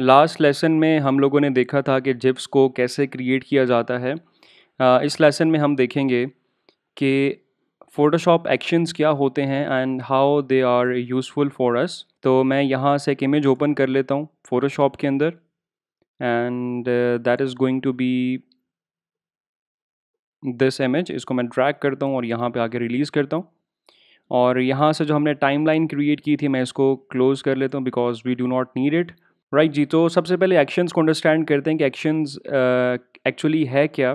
Last lesson में हम लोगों ने देखा था कि जिप्स को कैसे क्रिएट किया जाता है इस लेसन में हम देखेंगे कि फ़ोटोशॉप एक्शंस क्या होते हैं and how they are useful for us तो मैं यहाँ से एक इमेज ओपन कर लेता हूँ फ़ोटोशॉप के अंदर and that is going to be this image इसको मैं ड्रैग करता हूँ और यहाँ पे आके रिलीज़ करता हूँ और यहाँ से जो हमने टाइमलाइन क्रिएट की थी मैं इसको क्लोज़ कर लेता हूँ because we do not need it right right जी तो सबसे पहले एक्शंस को अंडरस्टैंड करते हैं कि एक्शंस एक्चुअली uh, है क्या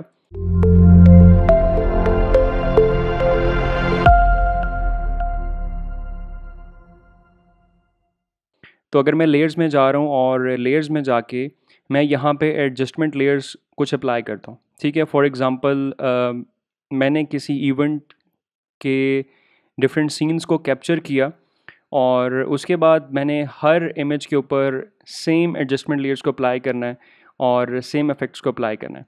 तो अगर मैं लेयर्स में जा रहा हूँ और लेयर्स में जाके मैं यहाँ पे एडजस्टमेंट लेयर्स कुछ अप्लाई करता हूँ ठीक है फॉर एग्ज़ाम्पल uh, मैंने किसी इवेंट के डिफरेंट सीन्स को कैप्चर किया और उसके बाद मैंने हर इमेज के ऊपर सेम एडजस्टमेंट लेयर्स को अप्लाई करना है और सेम इफेक्ट्स को अप्लाई करना है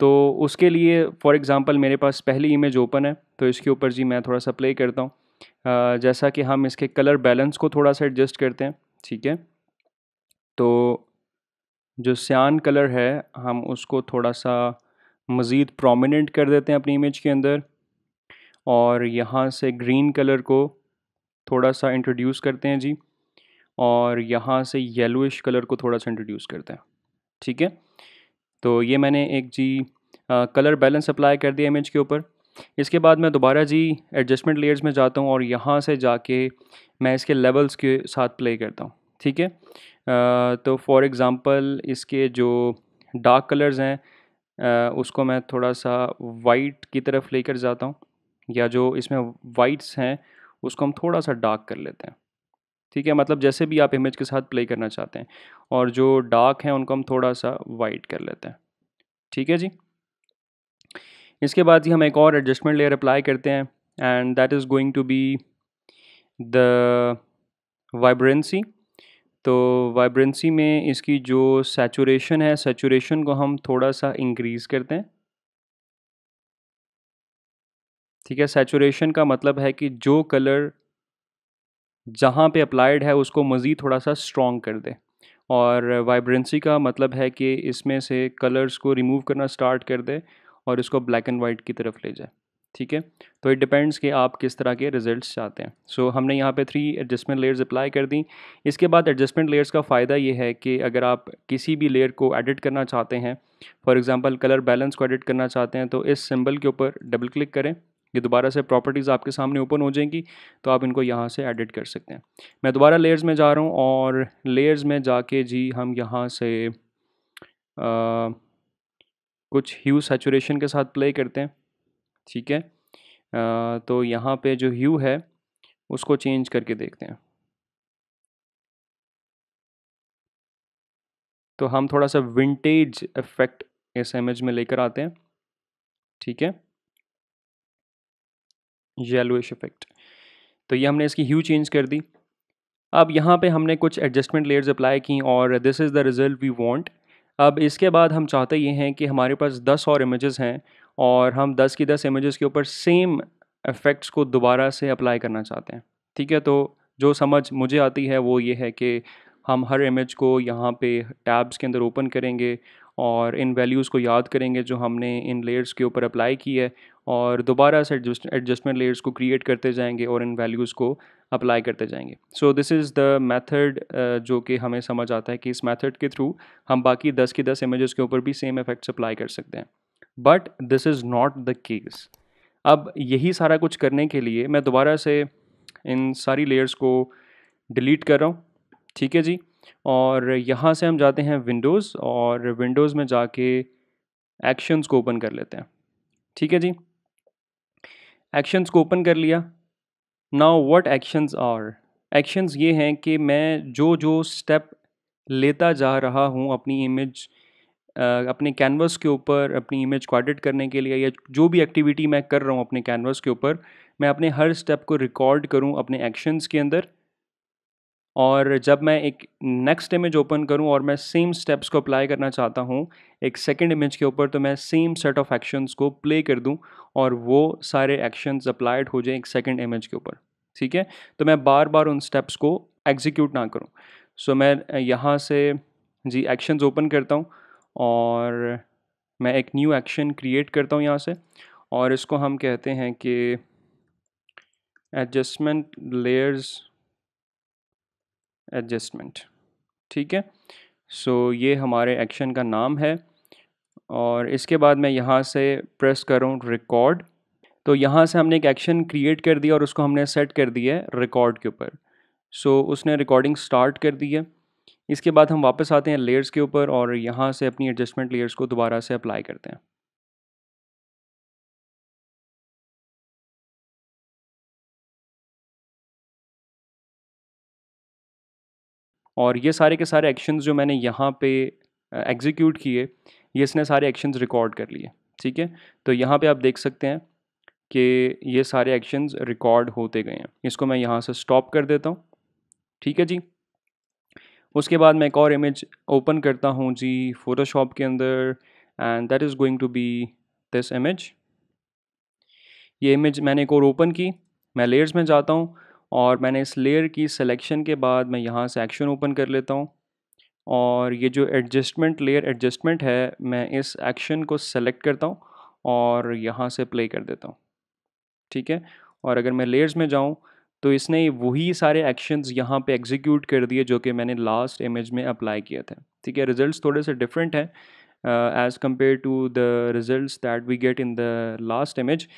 तो उसके लिए फॉर एग्ज़ाम्पल मेरे पास पहली इमेज ओपन है तो इसके ऊपर जी मैं थोड़ा सा प्ले करता हूँ जैसा कि हम इसके कलर बैलेंस को थोड़ा सा एडजस्ट करते हैं ठीक है तो जो सियान कलर है हम उसको थोड़ा सा मज़ीद प्रोमिनेंट कर देते हैं अपनी इमेज के अंदर और यहाँ से ग्रीन कलर को थोड़ा सा इंट्रोड्यूस करते हैं जी और यहाँ से येलोइश कलर को थोड़ा सा इंट्रोड्यूस करते हैं ठीक है तो ये मैंने एक जी आ, कलर बैलेंस अप्लाई कर दिया इमेज के ऊपर इसके बाद मैं दोबारा जी एडजस्टमेंट लेयर्स में जाता हूँ और यहाँ से जाके मैं इसके लेवल्स के साथ प्ले करता हूँ ठीक है तो फॉर एग्ज़ाम्पल इसके जो डार्क कलर्स हैं उसको मैं थोड़ा सा वाइट की तरफ लेकर जाता हूँ या जो इसमें वाइट्स हैं उसको हम थोड़ा सा डार्क कर लेते हैं ठीक है मतलब जैसे भी आप इमेज के साथ प्ले करना चाहते हैं और जो डार्क हैं उनको हम थोड़ा सा वाइट कर लेते हैं ठीक है जी इसके बाद जी हम एक और एडजस्टमेंट लेयर अप्लाई करते हैं and that is going to be the vibrancy तो वाइब्रेंसी में इसकी जो सेचुरेशन है सेचुरेशन को हम थोड़ा सा इंक्रीज़ करते हैं ठीक है सेचुरेशन का मतलब है कि जो कलर जहाँ पे अप्लाइड है उसको मज़ीद थोड़ा सा स्ट्रॉन्ग कर दे और वाइब्रेंसी का मतलब है कि इसमें से कलर्स को रिमूव करना स्टार्ट कर दे और इसको ब्लैक एंड वाइट की तरफ ले जाए ठीक है तो इट डिपेंड्स कि आप किस तरह के रिजल्ट्स चाहते हैं सो so, हमने यहाँ पे थ्री एडजस्टमेंट लेयर्स अप्लाई कर दी इसके बाद एडजस्टमेंट लेयर्स का फ़ायदा ये है कि अगर आप किसी भी लेयर को एडिट करना चाहते हैं फॉर एग्ज़ाम्पल कलर बैलेंस को एडिट करना चाहते हैं तो इस सिंबल के ऊपर डबल क्लिक करें ये दोबारा से प्रॉपर्टीज़ आपके सामने ओपन हो जाएंगी तो आप इनको यहाँ से एडिट कर सकते हैं मैं दोबारा लेयर्स में जा रहा हूँ और लेयर्स में जाके जी हम यहाँ से आ, कुछ ह्यू सेचुरेशन के साथ प्ले करते हैं ठीक है आ, तो यहाँ पे जो ह्यू है उसको चेंज करके देखते हैं तो हम थोड़ा सा विंटेज इफ़ेक्ट इस इमेज में लेकर आते हैं ठीक है येलोइश इफेक्ट तो ये हमने इसकी ह्यू चेंज कर दी अब यहाँ पे हमने कुछ एडजस्टमेंट लेयर्स अप्लाई की और this is the result we want अब इसके बाद हम चाहते ये हैं कि हमारे पास दस और इमेजेस हैं और हम दस की दस इमेजेस के ऊपर सेम इफ़ेक्ट्स को दोबारा से अप्लाई करना चाहते हैं ठीक है तो जो समझ मुझे आती है वो ये है कि हम हर इमेज को यहाँ पे टैब्स के अंदर ओपन करेंगे और इन वैल्यूज़ को याद करेंगे जो हमने इन लेयर्स के ऊपर अप्लाई की है और दोबारा से एडजस्टमेंट लेयर्स को क्रिएट करते जाएंगे और इन वैल्यूज़ को अप्लाई करते जाएंगे so this is the method जो कि हमें समझ आता है कि इस मेथड के थ्रू हम बाकी दस की दस इमेजेस के ऊपर भी सेम इफेक्ट्स अप्लाई कर सकते हैं but this is not the case अब यही सारा कुछ करने के लिए मैं दोबारा से इन सारी लेयर्स को डिलीट कर रहा हूँ ठीक है जी और यहाँ से हम जाते हैं विंडोज़ और विंडोज़ में जाके एक्शंस को ओपन कर लेते हैं ठीक है जी एक्शंस को ओपन कर लिया now what actions are actions ये हैं कि मैं जो जो स्टेप लेता जा रहा हूँ अपनी इमेज अपने कैनवस के ऊपर अपनी इमेज को एडिट करने के लिए या जो भी एक्टिविटी मैं कर रहा हूँ अपने कैनवस के ऊपर मैं अपने हर स्टेप को रिकॉर्ड करूँ अपने एक्शंस के अंदर और जब मैं एक नेक्स्ट इमेज ओपन करूं और मैं सेम स्टेप्स को अप्लाई करना चाहता हूं एक सेकंड इमेज के ऊपर तो मैं सेम सेट ऑफ एक्शंस को प्ले कर दूं और वो सारे एक्शंस अप्लाइड हो जाएं एक सेकंड इमेज के ऊपर ठीक है तो मैं बार बार उन स्टेप्स को एग्जीक्यूट ना करूं सो so, मैं यहाँ से जी एक्शंस ओपन करता हूँ और मैं एक न्यू एक्शन क्रिएट करता हूँ यहाँ से और इसको हम कहते हैं कि एडजस्टमेंट लेयर्स एडजस्टमेंट ठीक है सो so, ये हमारे एक्शन का नाम है और इसके बाद मैं यहाँ से प्रेस करूँ रिकॉर्ड तो यहाँ से हमने एक एक्शन क्रिएट कर दिया और उसको हमने सेट कर दिया है रिकॉर्ड के ऊपर सो so, उसने रिकॉर्डिंग स्टार्ट कर दी है इसके बाद हम वापस आते हैं लेयर्स के ऊपर और यहाँ से अपनी एडजस्टमेंट लेयर्स को दोबारा से अप्लाई करते हैं और ये सारे के सारे एक्शंस जो मैंने यहाँ पे एग्जीक्यूट किए ये इसने सारे एक्शंस रिकॉर्ड कर लिए ठीक है तो यहाँ पे आप देख सकते हैं कि ये सारे एक्शंस रिकॉर्ड होते गए हैं इसको मैं यहाँ से स्टॉप कर देता हूँ ठीक है जी उसके बाद मैं एक और इमेज ओपन करता हूँ जी फोटोशॉप के अंदर and that is going to be this image ये इमेज मैंने एक और ओपन की मैं लेयर्स में जाता हूँ और मैंने इस लेयर की सिलेक्शन के बाद मैं यहाँ से एक्शन ओपन कर लेता हूँ और ये जो एडजस्टमेंट लेयर एडजस्टमेंट है मैं इस एक्शन को सेलेक्ट करता हूँ और यहाँ से प्ले कर देता हूँ ठीक है और अगर मैं लेयर्स में जाऊँ तो इसने वही सारे एक्शंस यहाँ पे एग्जीक्यूट कर दिए जो कि मैंने लास्ट इमेज में अप्लाई किए थे ठीक है रिजल्ट्स थोड़े से डिफरेंट हैं as compare to the result that we get in the last image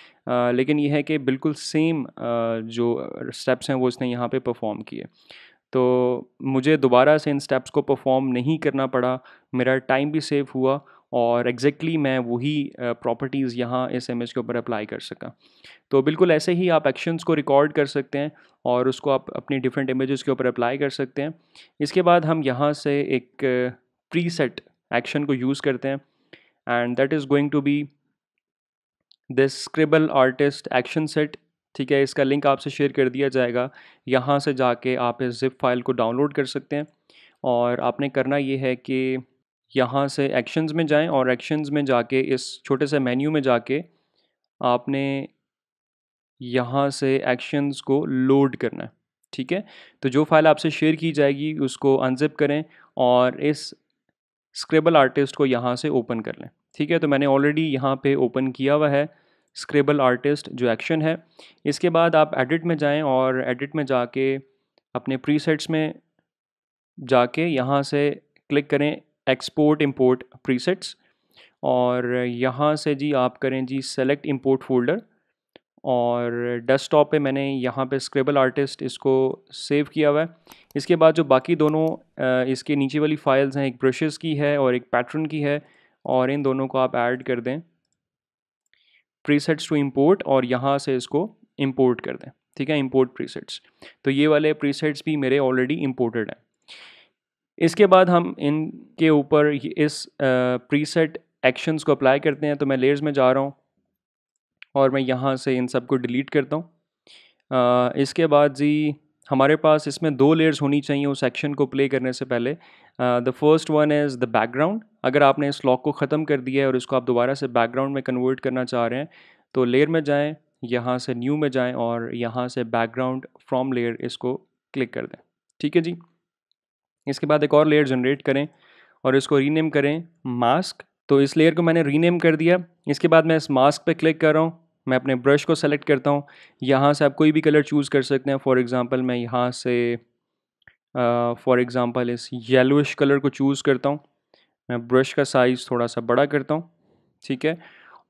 लेकिन यह है कि बिल्कुल सेम uh, जो स्टेप्स हैं वो उसने यहाँ पे परफॉर्म किए तो मुझे दोबारा से इन स्टेप्स को परफॉर्म नहीं करना पड़ा मेरा टाइम भी सेव हुआ और एग्जैक्टली exactly मैं वही प्रॉपर्टीज़ uh, यहाँ इस इमेज के ऊपर अप्लाई कर सका तो बिल्कुल ऐसे ही आप एक्शंस को रिकॉर्ड कर सकते हैं और उसको आप अपनी डिफरेंट इमेजेस के ऊपर अप्लाई कर सकते हैं इसके बाद हम यहाँ से एक प्री uh, सेट एक्शन को यूज़ करते हैं and that is going to be this scribble artist action set ठीक है इसका लिंक आपसे शेयर कर दिया जाएगा यहाँ से जाके आप इस जिप फाइल को डाउनलोड कर सकते हैं और आपने करना ये है कि यहाँ से एक्शंस में जाएं और एक्शंस में जाके इस छोटे से मेन्यू में जाके आपने यहाँ से एक्शंस को लोड करना है ठीक है तो जो फाइल आपसे शेयर की जाएगी उसको अनजिप करें और इस स्क्रेबल आर्टिस्ट को यहाँ से ओपन कर लें ठीक है तो मैंने ऑलरेडी यहाँ पे ओपन किया हुआ है स्क्रेबल आर्टिस्ट जो एक्शन है इसके बाद आप एडिट में जाएं और एडिट में जाके अपने प्रीसेट्स में जाके यहाँ से क्लिक करें एक्सपोर्ट इंपोर्ट प्रीसेट्स और यहाँ से जी आप करें जी सेलेक्ट इंपोर्ट फोल्डर और डेस्कटॉप पे मैंने यहाँ पे स्क्रेबल आर्टिस्ट इसको सेव किया हुआ है इसके बाद जो बाकी दोनों इसके नीचे वाली फाइल्स हैं एक ब्रशेस की है और एक पैटर्न की है और इन दोनों को आप ऐड कर दें प्रीसेट्स टू इंपोर्ट और यहाँ से इसको इंपोर्ट कर दें ठीक है इंपोर्ट प्रीसेट्स तो ये वाले प्रीसेट्स भी मेरे ऑलरेडी इंपोर्टेड हैं इसके बाद हम इनके ऊपर इस प्रीसेट एक्शंस को अप्लाई करते हैं तो मैं लेयर्स में जा रहा हूँ और मैं यहाँ से इन सब को डिलीट करता हूँ इसके बाद जी हमारे पास इसमें दो लेयर्स होनी चाहिए उस एक्शन को प्ले करने से पहले the first one is the background अगर आपने इस लॉक को ख़त्म कर दिया है और इसको आप दोबारा से बैकग्राउंड में कन्वर्ट करना चाह रहे हैं तो लेयर में जाएँ यहाँ से न्यू में जाएँ और यहाँ से बैकग्राउंड फ्रॉम लेयर इसको क्लिक कर दें ठीक है जी इसके बाद एक और लेयर जनरेट करें और इसको रीनेम करें मास्क तो इस लेयर को मैंने रीनेम कर दिया इसके बाद मैं इस मास्क पे क्लिक कर रहा हूँ मैं अपने ब्रश को सेलेक्ट करता हूँ यहाँ से आप कोई भी कलर चूज़ कर सकते हैं फॉर एग्ज़ाम्पल मैं यहाँ से फॉर एग्ज़ाम्पल इस येलोइश कलर को चूज़ करता हूँ मैं ब्रश का साइज़ थोड़ा सा बड़ा करता हूँ ठीक है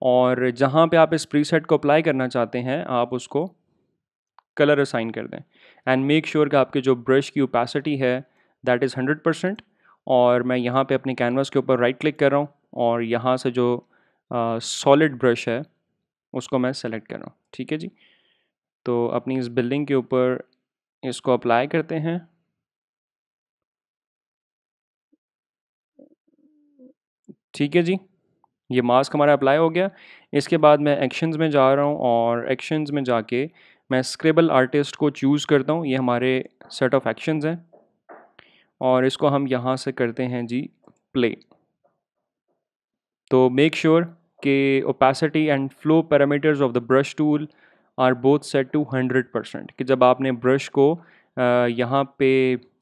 और जहाँ पे आप इस प्रीसेट को अप्लाई करना चाहते हैं आप उसको कलर असाइन कर दें एंड मेक श्योर कि आपके जो ब्रश की ओपेसिटी है दैट इज़ हंड्रेड परसेंट और मैं यहाँ पे अपने कैनवास के ऊपर राइट क्लिक कर रहा हूँ और यहाँ से जो सॉलिड ब्रश है उसको मैं सेलेक्ट कर रहा हूँ ठीक है जी तो अपनी इस बिल्डिंग के ऊपर इसको अप्लाई करते हैं ठीक है जी ये मास्क हमारा अप्लाई हो गया इसके बाद मैं एक्शंस में जा रहा हूँ और एक्शंस में जाके मैं स्क्रेबल आर्टिस्ट को चूज़ करता हूँ ये हमारे सेट ऑफ एक्शंस हैं और इसको हम यहाँ से करते हैं जी प्ले तो मेक श्योर sure के opacity and flow parameters of the brush tool are both set to hundred percent कि जब आपने ब्रश को यहाँ पे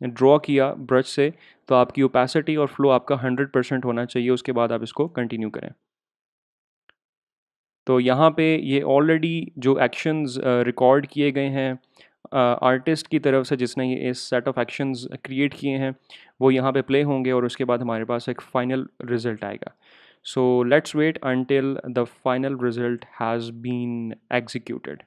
ड्रॉ किया ब्रश से तो आपकी ओपेसिटी और फ्लो आपका हंड्रेड परसेंट होना चाहिए उसके बाद आप इसको कंटिन्यू करें तो यहाँ पे ये ऑलरेडी जो एक्शंस रिकॉर्ड किए गए हैं आर्टिस्ट की तरफ से जिसने ये इस सेट ऑफ एक्शंस क्रिएट किए हैं वो यहाँ पे प्ले होंगे और उसके बाद हमारे पास एक फ़ाइनल रिज़ल्ट आएगा So let's wait until the final result has been executed.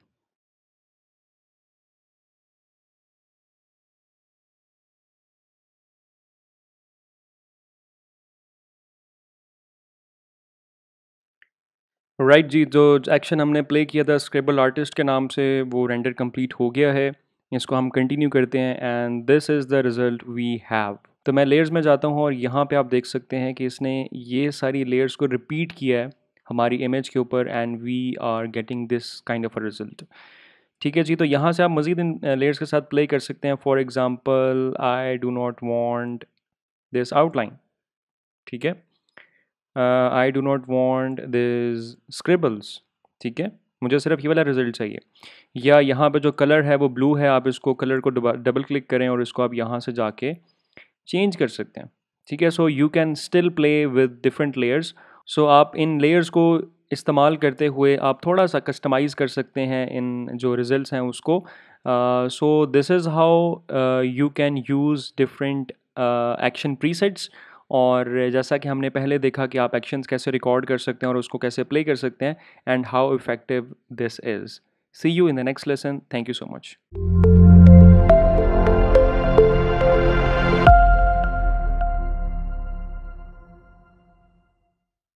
Right right जी जो एक्शन हमने प्ले किया था स्क्रेबल आर्टिस्ट के नाम से वो रेंडर कंप्लीट हो गया है इसको हम कंटिन्यू करते हैं and this is the result we have तो मैं लेयर्स में जाता हूँ और यहाँ पे आप देख सकते हैं कि इसने ये सारी लेयर्स को रिपीट किया है हमारी इमेज के ऊपर and we are getting this kind of a result ठीक है जी तो यहाँ से आप मज़ीद इन लेयर्स के साथ प्ले कर सकते हैं for example I do not want this outline ठीक है I do not want this scribbles ठीक है मुझे सिर्फ ये वाला रिजल्ट चाहिए या यहाँ पे जो कलर है वो ब्लू है आप इसको कलर को डबल क्लिक करें और इसको आप यहाँ से जाके चेंज कर सकते हैं ठीक है so you can still play with different layers so आप इन लेयर्स को इस्तेमाल करते हुए आप थोड़ा सा कस्टमाइज़ कर सकते हैं इन जो रिज़ल्ट हैं उसको so this is how you can use different action presets और जैसा कि हमने पहले देखा कि आप एक्शंस कैसे रिकॉर्ड कर सकते हैं और उसको कैसे प्ले कर सकते हैं and how effective this is see you in the next lesson thank you so much